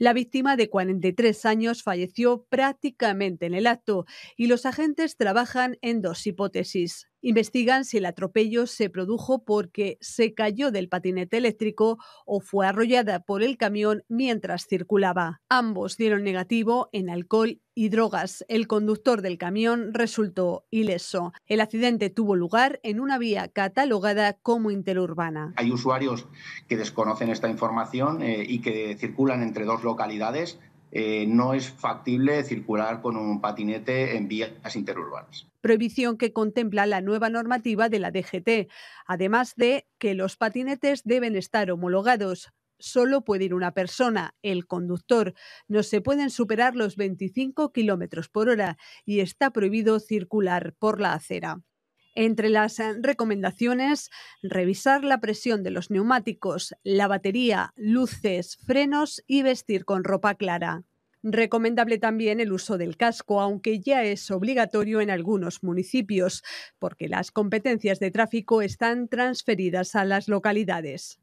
La víctima de 43 años falleció prácticamente en el acto y los agentes trabajan en dos hipótesis. Investigan si el atropello se produjo porque se cayó del patinete eléctrico o fue arrollada por el camión mientras circulaba. Ambos dieron negativo en alcohol y drogas. El conductor del camión resultó ileso. El accidente tuvo lugar en una vía catalogada como interurbana. Hay usuarios que desconocen esta información eh, y que circulan entre dos localidades eh, no es factible circular con un patinete en vías interurbanas. Prohibición que contempla la nueva normativa de la DGT, además de que los patinetes deben estar homologados. Solo puede ir una persona, el conductor. No se pueden superar los 25 kilómetros por hora y está prohibido circular por la acera. Entre las eh, recomendaciones, revisar la presión de los neumáticos, la batería, luces, frenos y vestir con ropa clara. Recomendable también el uso del casco, aunque ya es obligatorio en algunos municipios, porque las competencias de tráfico están transferidas a las localidades.